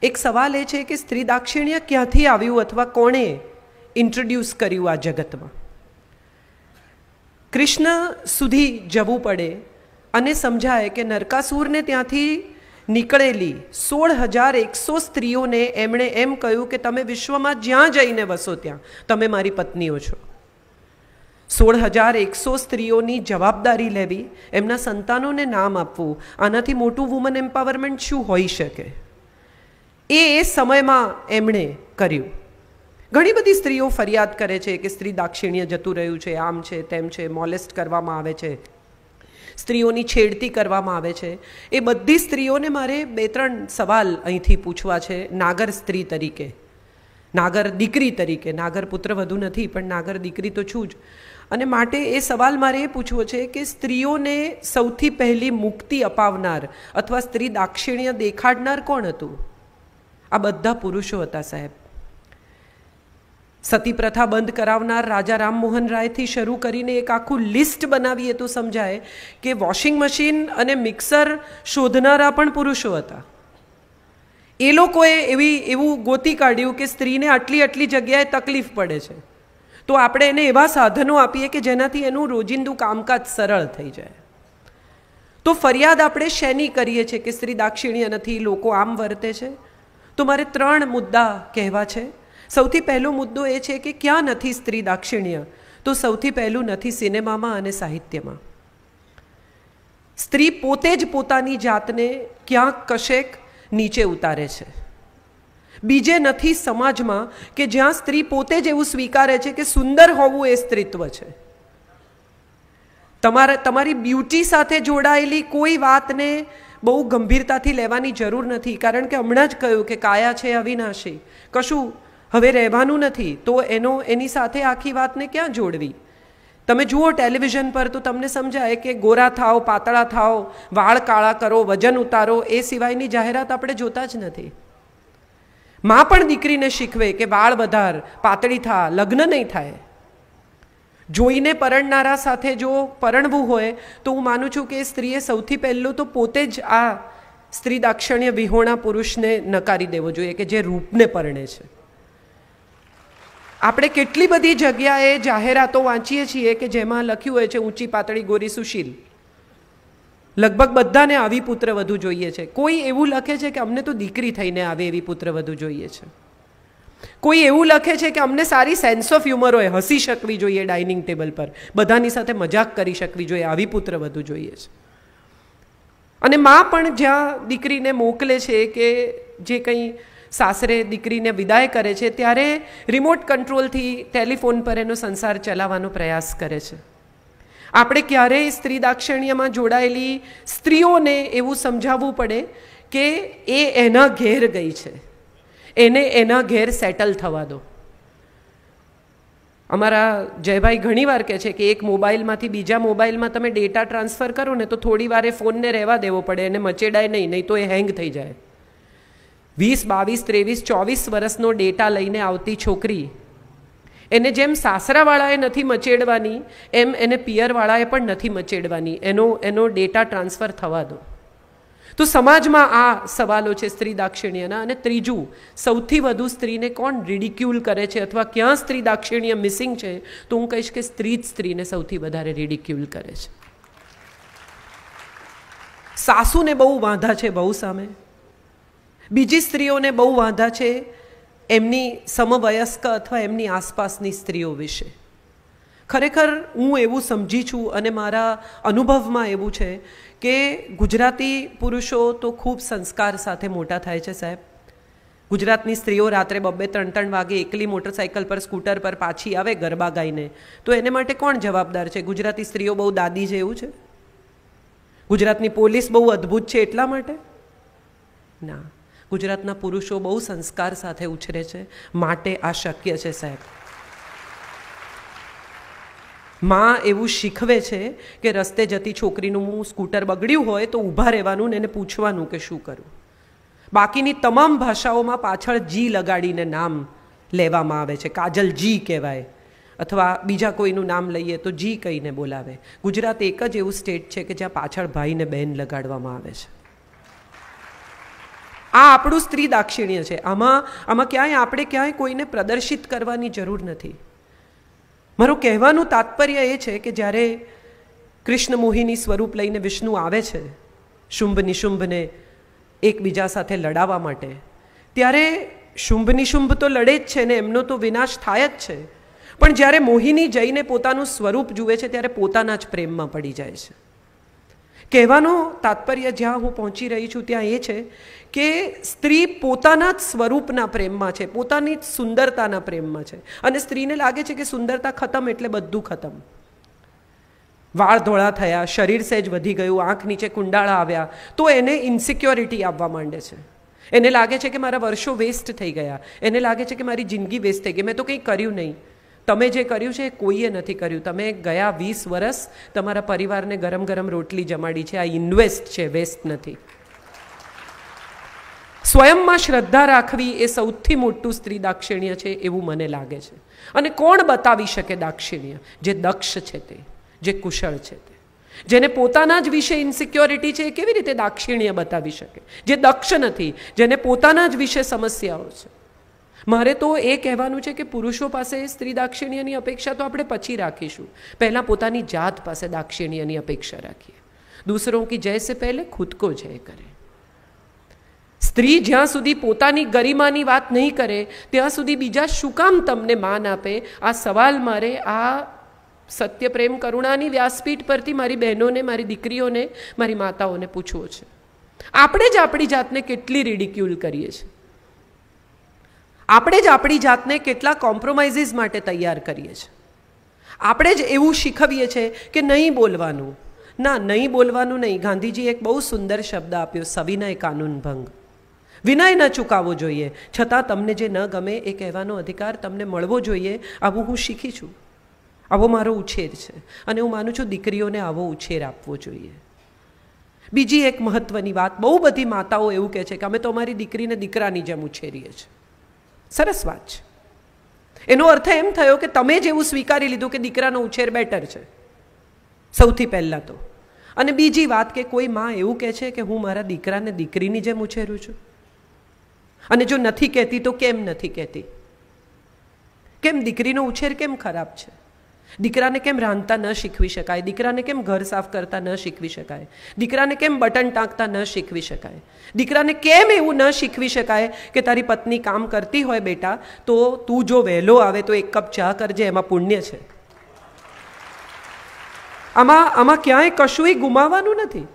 એક સવાલ એ છે કે સ્ત્રી દાક્ષિણ્ય ક્યાંથી આવ્યું અથવા કોણે ઇન્ટ્રોડ્યુસ કર્યું આ જગતમાં કૃષ્ણ સુધી જવું પડે અને સમજાય કે નરકાસુરને ત્યાંથી નીકળેલી સોળ હજાર એકસો સ્ત્રીઓને એમણે એમ કહ્યું કે તમે વિશ્વમાં જ્યાં જઈને વસો ત્યાં તમે મારી પત્નીઓ છો સોળ હજાર એકસો સ્ત્રીઓની જવાબદારી લેવી એમના સંતાનોને નામ આપવું આનાથી મોટું વુમન એમ્પાવરમેન્ટ શું હોઈ શકે એ એ સમયમાં એમણે કર્યું ઘણી બધી સ્ત્રીઓ ફરિયાદ કરે છે કે સ્ત્રી દાક્ષિણ્ય જતું રહ્યું છે આમ છે તેમ છે મોલેસ્ટ કરવામાં આવે છે સ્ત્રીઓની છેડતી કરવામાં આવે છે એ બધી સ્ત્રીઓને મારે બે ત્રણ સવાલ અહીંથી પૂછવા છે નાગર સ્ત્રી તરીકે નાગર દીકરી તરીકે નાગર પુત્ર વધુ નથી પણ નાગર દીકરી તો છું જ અને માટે એ સવાલ મારે એ પૂછવો છે કે સ્ત્રીઓને સૌથી પહેલી મુક્તિ અપાવનાર અથવા સ્ત્રી દાક્ષિણ્ય દેખાડનાર કોણ હતું આ બધા પુરુષો હતા સાહેબ સતી પ્રથા બંધ કરાવનાર રાજા રામમોહન રાયથી શરૂ કરીને એક આખું લિસ્ટ બનાવીએ તો સમજાય કે વોશિંગ મશીન અને મિક્સર શોધનારા પણ પુરુષો હતા એ લોકોએ એવી એવું ગોતી કાઢ્યું કે સ્ત્રીને આટલી આટલી જગ્યાએ તકલીફ પડે છે તો આપણે એને એવા સાધનો આપીએ કે જેનાથી એનું રોજિંદુ કામકાજ સરળ થઈ જાય તો ફરિયાદ આપણે શેની કરીએ છીએ કે સ્ત્રી દાક્ષિણ્ય નથી લોકો આમ વર્તે છે તો મારે ત્રણ મુદ્દા કહેવા છે સૌથી પહેલો મુદ્દો એ છે કે ક્યાં નથી સ્ત્રી દાક્ષિણ્ય તો સૌથી પહેલું નથી સિનેમામાં અને સાહિત્યમાં સ્ત્રી પોતે જ પોતાની જાતને ક્યાંક કશેક નીચે ઉતારે છે બીજે નથી સમાજમાં કે જ્યાં સ્ત્રી પોતે જ એવું સ્વીકારે છે કે સુંદર હોવું એ સ્ત્રીત્વ છે તમારા તમારી બ્યુટી સાથે જોડાયેલી કોઈ વાતને બહુ ગંભીરતાથી લેવાની જરૂર નથી કારણ કે હમણાં જ કહ્યું કે કાયા છે અવિનાશી કશું હવે રહેવાનું નથી તો એનો એની સાથે આખી વાતને ક્યાં જોડવી તમે જુઓ ટેલિવિઝન પર તો તમને સમજાય કે ગોરા થાઓ પાતળા થાઓ વાળ કાળા કરો વજન ઉતારો એ સિવાયની જાહેરાત આપણે જોતા જ નથી માં પણ દીકરીને શીખવે કે વાળ વધાર પાતળી થા લગ્ન નહીં થાય જોઈને પરણનારા સાથે જો પરણવું હોય તો હું માનું છું કે સ્ત્રીએ સૌથી પહેલું તો પોતે જ આ સ્ત્રી દાક્ષણ્ય વિહોણા પુરુષને નકારી દેવો જોઈએ કે જે રૂપને પરણે છે આપણે કેટલી બધી જગ્યાએ જાહેરાતો વાંચીએ છીએ કે જેમાં લખ્યું હોય છે ઊંચી પાતળી ગોરી સુશીલ લગભગ બધાને આવી પુત્ર વધુ જોઈએ છે કોઈ એવું લખે છે કે અમને તો દીકરી થઈને આવે એવી પુત્ર વધુ જોઈએ છે કોઈ એવું લખે છે કે અમને સારી સેન્સ ઓફ હ્યુમર હોય હસી શકવી જોઈએ ડાઇનિંગ ટેબલ પર બધાની સાથે મજાક કરી શકવી જોઈએ આવી પુત્ર વધુ જોઈએ છે અને મા પણ જ્યાં દીકરીને મોકલે છે કે જે કંઈ સાસરે દીકરીને વિદાય કરે છે ત્યારે રિમોટ કંટ્રોલથી ટેલિફોન પર એનો સંસાર ચલાવવાનો પ્રયાસ કરે છે આપણે ક્યારેય સ્ત્રી દાક્ષિણ્યમાં જોડાયેલી સ્ત્રીઓને એવું સમજાવવું પડે કે એ એના ઘેર ગઈ છે એને એના ઘેર સેટલ થવા દો અમારા જયભાઈ ઘણીવાર કહે છે કે એક મોબાઈલમાંથી બીજા મોબાઈલમાં તમે ડેટા ટ્રાન્સફર કરો ને તો થોડી વારે ફોનને રહેવા દેવો પડે એને મચેડાય નહીં નહીં તો એ હેંગ થઈ જાય વીસ બાવીસ ત્રેવીસ ચોવીસ વર્ષનો ડેટા લઈને આવતી છોકરી એને જેમ સાસરાવાળાએ નથી મચેડવાની એમ એને પિયરવાળાએ પણ નથી મચેડવાની એનો એનો ડેટા ટ્રાન્સફર થવા દો તો સમાજમાં આ સવાલો છે સ્ત્રી દાક્ષિણ્યના અને ત્રીજું સૌથી વધુ સ્ત્રીને કોણ રિડિક્યુલ કરે છે અથવા ક્યાં સ્ત્રી દાક્ષિણ્ય મિસિંગ છે તો હું કહીશ કે સ્ત્રી જ સ્ત્રીને સૌથી વધારે રિડિક્યુલ કરે છે સાસુને બહુ વાંધા છે બહુ સામે બીજી સ્ત્રીઓને બહુ વાંધા છે એમની સમવયસ્ક અથવા એમની આસપાસની સ્ત્રીઓ વિશે ખરેખર હું એવું સમજી છું અને મારા અનુભવમાં એવું છે કે ગુજરાતી પુરુષો તો ખૂબ સંસ્કાર સાથે મોટા થાય છે સાહેબ ગુજરાતની સ્ત્રીઓ રાત્રે બબ્બે ત્રણ ત્રણ વાગે એકલી મોટરસાઇકલ પર સ્કૂટર પર પાછી આવે ગરબા ગાઈને તો એને માટે કોણ જવાબદાર છે ગુજરાતી સ્ત્રીઓ બહુ દાદી જેવું છે ગુજરાતની પોલીસ બહુ અદ્ભુત છે એટલા માટે ના ગુજરાતના પુરુષો બહુ સંસ્કાર સાથે ઉછરે છે માટે આ શક્ય છે સાહેબ માં એવું શીખવે છે કે રસ્તે જતી છોકરીનું સ્કૂટર બગડ્યું હોય તો ઊભા રહેવાનું ને એને પૂછવાનું કે શું કરવું બાકીની તમામ ભાષાઓમાં પાછળ જી લગાડીને નામ લેવામાં આવે છે કાજલ જી કહેવાય અથવા બીજા કોઈનું નામ લઈએ તો જી કહીને બોલાવે ગુજરાત એક જ એવું સ્ટેટ છે કે જ્યાં પાછળ ભાઈને બહેન લગાડવામાં આવે છે આ આપણું સ્ત્રી દાક્ષિણ્ય છે આમાં આમાં ક્યાંય આપણે ક્યાંય કોઈને પ્રદર્શિત કરવાની જરૂર નથી મારું કહેવાનું તાત્પર્ય એ છે કે જ્યારે કૃષ્ણ મોહિની સ્વરૂપ લઈને વિષ્ણુ આવે છે શુંભ નિશુંભને એકબીજા સાથે લડાવવા માટે ત્યારે શુંભ નિશુંભ તો લડે જ છે ને એમનો તો વિનાશ થાય જ છે પણ જ્યારે મોહિની જઈને પોતાનું સ્વરૂપ જુએ છે ત્યારે પોતાના જ પ્રેમમાં પડી જાય છે કહેવાનો તાત્પર્ય જ્યાં હું પહોંચી રહી છું ત્યાં એ છે કે સ્ત્રી પોતાના જ સ્વરૂપના પ્રેમમાં છે પોતાની જ સુંદરતાના પ્રેમમાં છે અને સ્ત્રીને લાગે છે કે સુંદરતા ખતમ એટલે બધું ખતમ વાળ ધોળા થયા શરીર સહેજ વધી ગયું આંખ નીચે કુંડાળા આવ્યા તો એને ઇન્સિક્યોરિટી આવવા માંડે છે એને લાગે છે કે મારા વર્ષો વેસ્ટ થઈ ગયા એને લાગે છે કે મારી જિંદગી વેસ્ટ થઈ ગઈ મેં તો કંઈ કર્યું નહીં તમે જે કર્યું છે એ કોઈએ નથી કર્યું તમે ગયા વીસ વર્ષ તમારા પરિવારને ગરમ ગરમ રોટલી જમાડી છે આ ઇન્વેસ્ટ છે વેસ્ટ નથી સ્વયંમાં શ્રદ્ધા રાખવી એ સૌથી મોટું સ્ત્રી દાક્ષિણ્ય છે એવું મને લાગે છે અને કોણ બતાવી શકે દાક્ષિણ્ય જે દક્ષ છે તે જે કુશળ છે તે જેને પોતાના જ વિશે ઇન્સિક્યોરિટી છે એ કેવી રીતે દાક્ષિણ્ય બતાવી શકે જે દક્ષ નથી જેને પોતાના જ વિશે સમસ્યાઓ છે મારે તો એ કહેવાનું છે કે પુરુષો પાસે સ્ત્રી દાક્ષિણ્યની અપેક્ષા તો આપણે પછી રાખીશું પહેલાં પોતાની જાત પાસે દાક્ષિણ્યની અપેક્ષા રાખીએ દૂસરો કે જય સે પહેલે ખુદ કો જય કરે સ્ત્રી જ્યાં સુધી પોતાની ગરિમાની વાત નહીં કરે ત્યાં સુધી બીજા શું કામ તમને માન આપે આ સવાલ મારે આ સત્ય પ્રેમ કરુણાની વ્યાસપીઠ પરથી મારી બહેનોને મારી દીકરીઓને મારી માતાઓને પૂછવો છે આપણે જ આપણી જાતને કેટલી રિડિક્યુલ કરીએ છીએ આપણે જ આપણી જાતને કેટલા કોમ્પ્રોમાઇઝીસ માટે તૈયાર કરીએ છીએ આપણે જ એવું શીખવીએ છીએ કે નહીં બોલવાનું ના નહીં બોલવાનું નહીં ગાંધીજી એક બહુ સુંદર શબ્દ આપ્યો સવિનય કાનૂન ભંગ વિનય ન ચૂકાવવો જોઈએ છતાં તમને જે ન ગમે એ કહેવાનો અધિકાર તમને મળવો જોઈએ આવું હું શીખી છું આવો મારો ઉછેર છે અને હું માનું છું દીકરીઓને આવો ઉછેર આપવો જોઈએ બીજી એક મહત્ત્વની વાત બહુ બધી માતાઓ એવું કહે છે કે અમે તો અમારી દીકરીને દીકરાની જેમ ઉછેરીએ છીએ સરસ વાત છે એનો અર્થ એમ થયો કે તમે જ એવું સ્વીકારી લીધું કે દીકરાનો ઉછેર બેટર છે સૌથી પહેલાં તો અને બીજી વાત કે કોઈ માં એવું કહે છે કે હું મારા દીકરાને દીકરીની જેમ ઉછેરું છું અને જો નથી કહેતી તો કેમ નથી કહેતી કેમ દીકરીનો ઉછેર કેમ ખરાબ છે દીકરાને કેમ રાંધતા ન શીખવી શકાય દીકરાને કેમ ઘર સાફ કરતા ન શીખવી શકાય દીકરાને કેમ બટન ટાંકતા ન શીખવી શકાય દીકરાને કેમ એવું ન શીખવી શકાય કે તારી પત્ની કામ કરતી હોય બેટા તો તું જો વહેલો આવે તો એક કપ ચા કરજે એમાં પુણ્ય છે આમાં આમાં ક્યાંય કશુંય ગુમાવવાનું નથી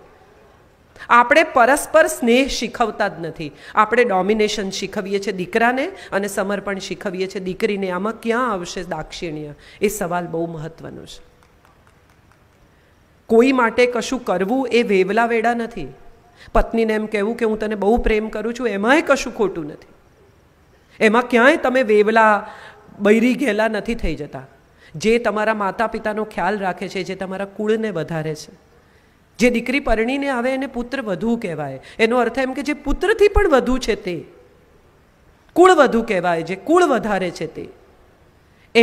આપણે પરસ્પર સ્નેહ શીખવતા જ નથી આપણે ડોમિનેશન શીખવીએ છીએ દીકરાને અને સમર્પણ શીખવીએ છીએ દીકરીને આમાં ક્યાં આવશે દાક્ષિણ્ય એ સવાલ બહુ મહત્વનો છે કોઈ માટે કશું કરવું એ વેવલા વેડા નથી પત્નીને એમ કહેવું કે હું તને બહુ પ્રેમ કરું છું એમાંય કશું ખોટું નથી એમાં ક્યાંય તમે વેવલા બૈરી ગયેલા નથી થઈ જતા જે તમારા માતા પિતાનો ખ્યાલ રાખે છે જે તમારા કુળને વધારે છે જે દીકરી પરણીને આવે એને પુત્ર વધુ કહેવાય એનો અર્થ એમ કે જે પુત્રથી પણ વધુ છે તે કુળ વધુ કહેવાય જે કુળ વધારે છે તે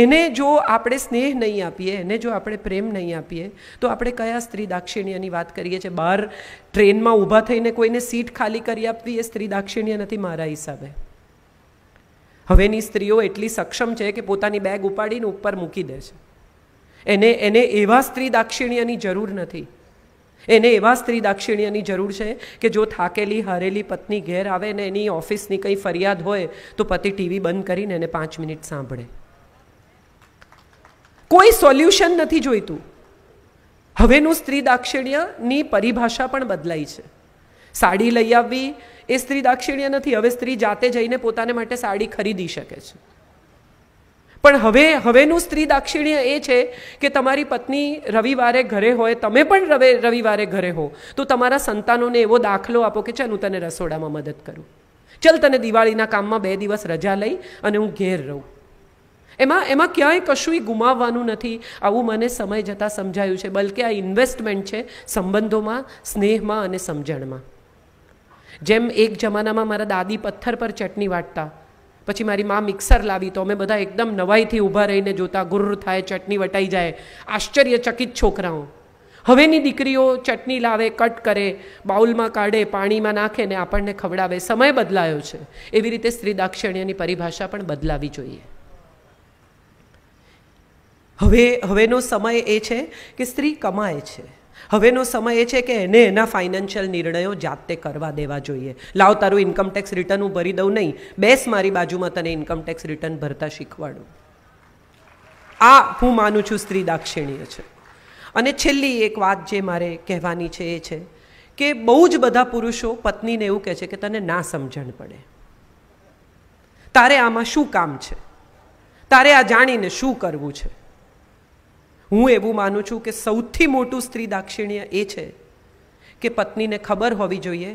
એને જો આપણે સ્નેહ નહીં આપીએ એને જો આપણે પ્રેમ નહીં આપીએ તો આપણે કયા સ્ત્રી દાક્ષિણ્યની વાત કરીએ છીએ બહાર ટ્રેનમાં ઊભા થઈને કોઈને સીટ ખાલી કરી આપવી એ સ્ત્રી દાક્ષિણ્ય નથી મારા હિસાબે હવેની સ્ત્રીઓ એટલી સક્ષમ છે કે પોતાની બેગ ઉપાડીને ઉપર મૂકી દે છે એને એને એવા સ્ત્રી દાક્ષિણ્યની જરૂર નથી એને એવા સ્ત્રી દાક્ષિણ્યની જરૂર છે કે જો થાકેલી હારેલી પત્ની ઘેર આવે ને એની ઓફિસની કંઈ ફરિયાદ હોય તો પતિ ટીવી બંધ કરીને એને પાંચ મિનિટ સાંભળે કોઈ સોલ્યુશન નથી જોઈતું હવેનું સ્ત્રી દાક્ષિણ્યની પરિભાષા પણ બદલાઈ છે સાડી લઈ આવવી એ સ્ત્રી દાક્ષિણ્ય નથી હવે સ્ત્રી જાતે જઈને પોતાને માટે સાડી ખરીદી શકે છે પણ હવે હવેનું સ્ત્રી દાક્ષિણ્ય એ છે કે તમારી પત્ની રવિવારે ઘરે હોય તમે પણ રવે રવિવારે ઘરે હો તો તમારા સંતાનોને એવો દાખલો આપો કે ચાલ હું તને રસોડામાં મદદ કરું ચાલ તને દિવાળીના કામમાં બે દિવસ રજા લઈ અને હું ઘેર રહું એમાં એમાં ક્યાંય કશુંય ગુમાવવાનું નથી આવું મને સમય જતાં સમજાયું છે બલકે આ ઇન્વેસ્ટમેન્ટ છે સંબંધોમાં સ્નેહમાં અને સમજણમાં જેમ એક જમાનામાં મારા દાદી પથ્થર પર ચટણી વાટતા પછી મારી મા મિક્સર લાવી તો અમે બધા એકદમ નવાઈથી ઊભા રહીને જોતા ગુર્ર થાય ચટણી વટાઈ જાય આશ્ચર્યચકિત છોકરાઓ હવેની દીકરીઓ ચટણી લાવે કટ કરે બાઉલમાં કાઢે પાણીમાં નાખે ને આપણને ખવડાવે સમય બદલાયો છે એવી રીતે સ્ત્રી દાક્ષિણ્યની પરિભાષા પણ બદલાવી જોઈએ હવે હવેનો સમય એ છે કે સ્ત્રી કમાય છે હવેનો સમય એ છે કે એને એના ફાઇનાન્શિયલ નિર્ણયો જાતે કરવા દેવા જોઈએ લાવ તારું ઇન્કમટેક્સ રિટર્ન હું ભરી દઉં નહીં બેસ મારી બાજુમાં તને ઇન્કમટેક્સ રિટર્ન ભરતા શીખવાડું આ હું માનું છું સ્ત્રી દાક્ષિણીય છે અને છેલ્લી એક વાત જે મારે કહેવાની છે એ છે કે બહુ જ બધા પુરુષો પત્નીને એવું કહે છે કે તને ના સમજણ પડે તારે આમાં શું કામ છે તારે આ જાણીને શું કરવું છે હું એવું માનું છું કે સૌથી મોટું સ્ત્રી દાક્ષિણ્ય એ છે કે પત્નીને ખબર હોવી જોઈએ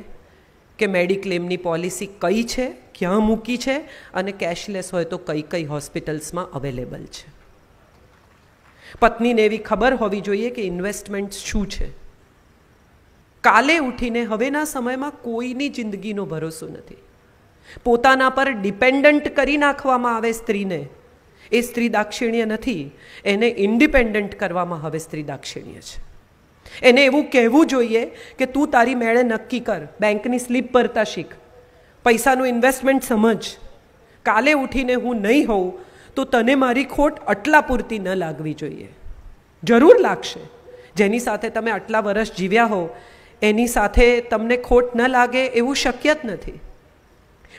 કે મેડિક્લેમની પોલિસી કઈ છે ક્યાં મૂકી છે અને કેશલેસ હોય તો કઈ કઈ હોસ્પિટલ્સમાં અવેલેબલ છે પત્નીને એવી ખબર હોવી જોઈએ કે ઇન્વેસ્ટમેન્ટ શું છે કાલે ઉઠીને હવેના સમયમાં કોઈની જિંદગીનો ભરોસો નથી પોતાના પર ડિપેન્ડન્ટ કરી નાખવામાં આવે સ્ત્રીને એ સ્ત્રી દાક્ષિણ્ય નથી એને ઇન્ડિપેન્ડન્ટ કરવામાં હવે સ્ત્રી દાક્ષિણ્ય છે એને એવું કહેવું જોઈએ કે તું તારી મેળે નક્કી કર બેંકની સ્લીપ ભરતા શીખ પૈસાનું ઇન્વેસ્ટમેન્ટ સમજ કાલે ઉઠીને હું નહીં હોઉં તો તને મારી ખોટ આટલા પૂરતી ન લાગવી જોઈએ જરૂર લાગશે જેની સાથે તમે આટલા વર્ષ જીવ્યા હો એની સાથે તમને ખોટ ન લાગે એવું શક્ય જ નથી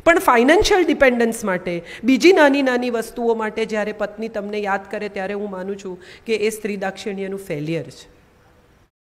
પણ ફાઇનાન્શિયલ ડિપેન્ડન્સ માટે બીજી નાની નાની વસ્તુઓ માટે જ્યારે પત્ની તમને યાદ કરે ત્યારે હું માનું છું કે એ સ્ત્રી દાક્ષિણ્યનું ફેલિયર છે